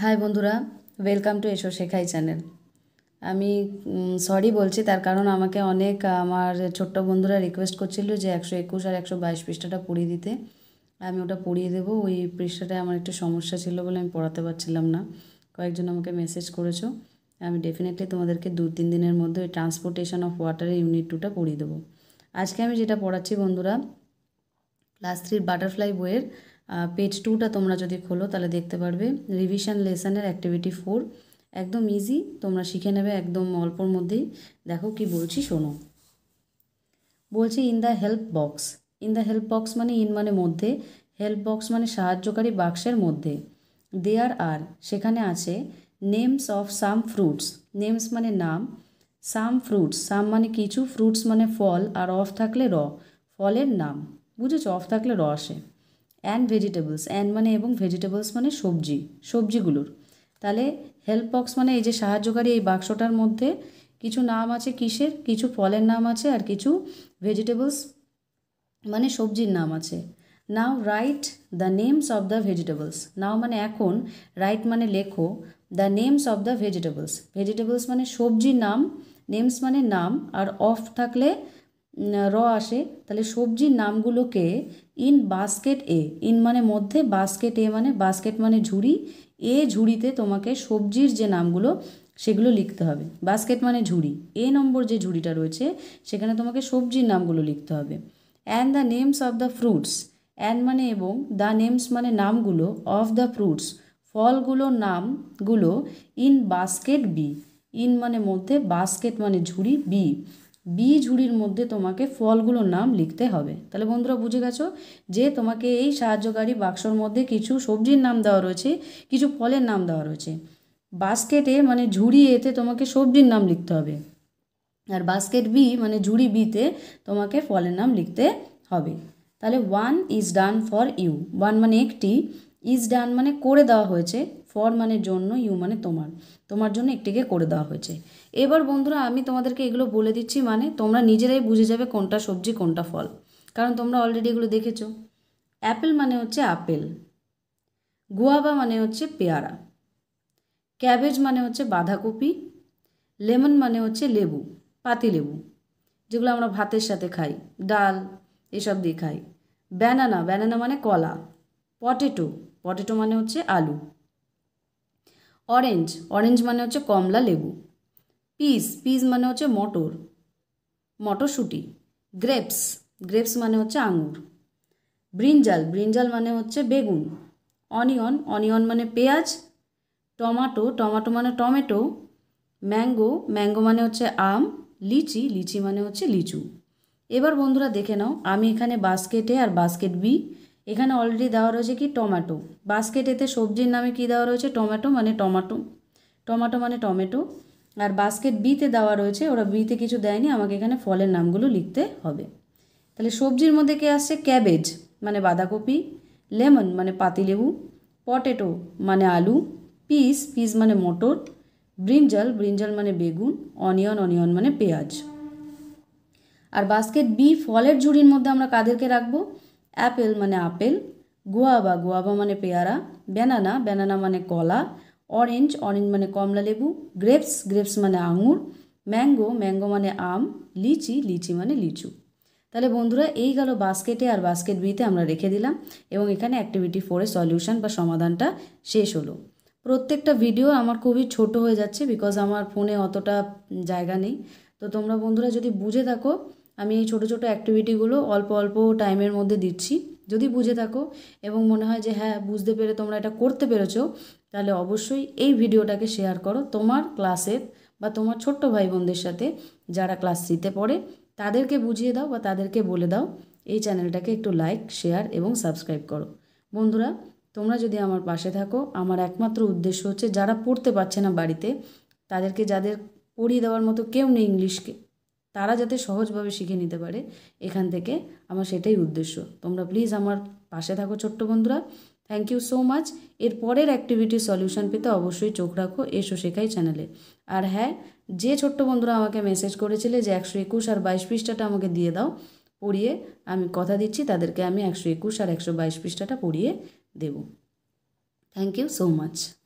high বন্ধুরা welcome to এসো শেখাই চ্যানেল আমি সরি বলছি তার কারণ আমাকে অনেক আমার ছোট্ট বন্ধুরা রিকোয়েস্ট করছিল যে একশো একুশ আর একশো বাইশ পৃষ্ঠাটা পড়িয়ে দিতে আমি ওটা পড়িয়ে দেবো ওই পৃষ্ঠাটায় আমার একটু সমস্যা ছিল বলে আমি পড়াতে পারছিলাম না কয়েকজন আমাকে মেসেজ করেছো আমি ডেফিনেটলি তোমাদেরকে দু তিন দিনের মধ্যে ওই ট্রান্সপোর্টেশন অফ ওয়াটারের ইউনিট টুটা পড়িয়ে দেবো আজকে আমি যেটা পড়াচ্ছি বন্ধুরা ক্লাস থ্রির বাটারফ্লাই বইয়ের পেজ টুটা তোমরা যদি খোলো তাহলে দেখতে পারবে রিভিশন লেসনের অ্যাক্টিভিটি ফোর একদম ইজি তোমরা শিখে নেবে একদম অল্পর মধ্যেই দেখো কি বলছি শোনো বলছি in the help box in the help box মানে ইন মানে মধ্যে হেল্প বক্স মানে সাহায্যকারী বাক্সের মধ্যে দেয়ার আর সেখানে আছে names of some fruits names মানে নাম সাম ফ্রুটস সাম মানে কিছু ফ্রুটস মানে ফল আর অফ থাকলে র ফলের নাম বুঝেছ অফ থাকলে র আসে অ্যান্ড ভেজিটেবলস অ্যান্ড মানে এবং ভেজিটেবলস মানে সবজি সবজিগুলোর তাহলে হেল্প বক্স মানে এই যে সাহায্যকারী এই বাক্সটার মধ্যে কিছু নাম আছে কিসের কিছু ফলের নাম আছে আর কিছু ভেজিটেবলস মানে সবজির নাম আছে now write the names of the vegetables now মানে এখন রাইট মানে লেখো the names of the vegetables vegetables মানে সবজির নাম নেমস মানে নাম আর অফ থাকলে র আসে তাহলে সবজির নামগুলোকে ইন বাস্কেট এ ইন মানে মধ্যে বাস্কেট এ মানে বাস্কেট মানে ঝুড়ি এ ঝুড়িতে তোমাকে সবজির যে নামগুলো সেগুলো লিখতে হবে বাস্কেট মানে ঝুড়ি এ নম্বর যে ঝুড়িটা রয়েছে সেখানে তোমাকে সবজির নামগুলো লিখতে হবে and the names of the fruits and মানে এবং দ্য নেমস মানে নামগুলো অফ দ্য ফ্রুটস ফলগুলোর নামগুলো ইন বাস্কেট বি ইন মানে মধ্যে বাস্কেট মানে ঝুড়ি বি বি ঝুড়ির মধ্যে তোমাকে ফলগুলোর নাম লিখতে হবে তাহলে বন্ধুরা বুঝে গেছো যে তোমাকে এই সাহায্যকারী বাক্সর মধ্যে কিছু সবজির নাম দেওয়া রয়েছে কিছু ফলের নাম দেওয়া রয়েছে বাস্কেটে মানে ঝুড়ি এতে তোমাকে সবজির নাম লিখতে হবে আর বাস্কেট বি মানে ঝুড়ি বিতে তোমাকে ফলের নাম লিখতে হবে তাহলে one is done for you one মানে একটি ইজ ডান মানে করে দেওয়া হয়েছে ফর মানে জন্য ইউ মানে তোমার তোমার জন্য একটিকে করে দেওয়া হয়েছে এবার বন্ধুরা আমি তোমাদেরকে এগুলো বলে দিচ্ছি মানে তোমরা নিজেরাই বুঝে যাবে কোনটা সবজি কোনটা ফল কারণ তোমরা অলরেডি এগুলো দেখেছো অ্যাপেল মানে হচ্ছে আপেল গুয়াবা মানে হচ্ছে পেয়ারা ক্যাবেজ মানে হচ্ছে বাঁধাকপি লেমন মানে হচ্ছে লেবু পাতি লেবু যেগুলো আমরা ভাতের সাথে খাই ডাল এসব দিয়ে খাই ব্যানানা ব্যানানা মানে কলা পটেটো পটেটো মানে হচ্ছে আলু অরেঞ্জ অরেঞ্জ মানে হচ্ছে কমলা লেবু পিস পিস মানে হচ্ছে মটর মটরশুঁটি গ্রেপস গ্রেপস মানে হচ্ছে আঙুর ব্রিঞ্জাল ব্রিঞ্জাল মানে হচ্ছে বেগুন অনিয়ন অনিয়ন মানে পেঁয়াজ টমাটো টমাটো মানে টমেটো ম্যাঙ্গো ম্যাঙ্গো মানে হচ্ছে আম লিচি লিচি মানে হচ্ছে লিচু এবার বন্ধুরা দেখে নাও আমি এখানে বাস্কেটে আর বাস্কেট বি এখানে অলরেডি দেওয়া রয়েছে কি টমেটো বাস্কেট এতে সবজির নামে কি দেওয়া রয়েছে টমেটো মানে টমাটো টমাটো মানে টমেটো আর বাস্কেট বিতে দেওয়া রয়েছে ওরা বিতে কিছু দেয়নি আমাকে এখানে ফলের নামগুলো লিখতে হবে তাহলে সবজির মধ্যে কে আসছে ক্যাবেজ মানে বাঁধাকপি লেমন মানে পাতিলেবু পটেটো মানে আলু পিস পিস মানে মটর ব্রিঞ্জাল ব্রিঞ্জাল মানে বেগুন অনিয়ন অনিয়ন মানে পেঁয়াজ আর বাস্কেট বি ফলের ঝুড়ির মধ্যে আমরা কাদেরকে রাখবো অ্যাপেল মানে আপেল গুয়াবা গুয়াবা মানে পেয়ারা ব্যানানা ব্যানানা মানে কলা অরেঞ্জ অরেঞ্জ মানে কমলা লেবু গ্রেপস গ্রেপস মানে আঙুর ম্যাঙ্গো ম্যাঙ্গো মানে আম লিচি লিচি মানে লিচু তাহলে বন্ধুরা এই গেল বাস্কেটে আর বাস্কেট বিতে আমরা রেখে দিলাম এবং এখানে অ্যাক্টিভিটি ফোরে সলিউশন বা সমাধানটা শেষ হলো প্রত্যেকটা ভিডিও আমার খুবই ছোট হয়ে যাচ্ছে বিকজ আমার ফোনে অতটা জায়গা নেই তো তোমরা বন্ধুরা যদি বুঝে থাকো আমি এই ছোটো ছোটো অ্যাক্টিভিটিগুলো অল্প অল্প টাইমের মধ্যে দিচ্ছি যদি বুঝে থাকো এবং মনে হয় যে হ্যাঁ বুঝতে পেরে তোমরা এটা করতে পেরেছো তাহলে অবশ্যই এই ভিডিওটাকে শেয়ার করো তোমার ক্লাসের বা তোমার ছোট্ট ভাই বোনদের সাথে যারা ক্লাস থ্রিতে পড়ে তাদেরকে বুঝিয়ে দাও বা তাদেরকে বলে দাও এই চ্যানেলটাকে একটু লাইক শেয়ার এবং সাবস্ক্রাইব করো বন্ধুরা তোমরা যদি আমার পাশে থাকো আমার একমাত্র উদ্দেশ্য হচ্ছে যারা পড়তে পারছে না বাড়িতে তাদেরকে যাদের পড়িয়ে দেওয়ার মতো কেউ নেই ইংলিশকে তারা যাতে সহজভাবে শিখে নিতে পারে এখান থেকে আমার সেটাই উদ্দেশ্য তোমরা প্লিজ আমার পাশে থাকো ছোট্ট বন্ধুরা থ্যাংক ইউ সো মাচ এর পরের অ্যাক্টিভিটি সলিউশন পেতে অবশ্যই চোখ রাখো এসো শেখাই চ্যানেলে আর হ্যাঁ যে ছোট্ট বন্ধুরা আমাকে মেসেজ করেছিলে যে একশো একুশ আর বাইশ পৃষ্ঠাটা আমাকে দিয়ে দাও পড়িয়ে আমি কথা দিচ্ছি তাদেরকে আমি একশো একুশ আর একশো বাইশ পৃষ্ঠাটা পড়িয়ে দেব থ্যাংক ইউ সো মাচ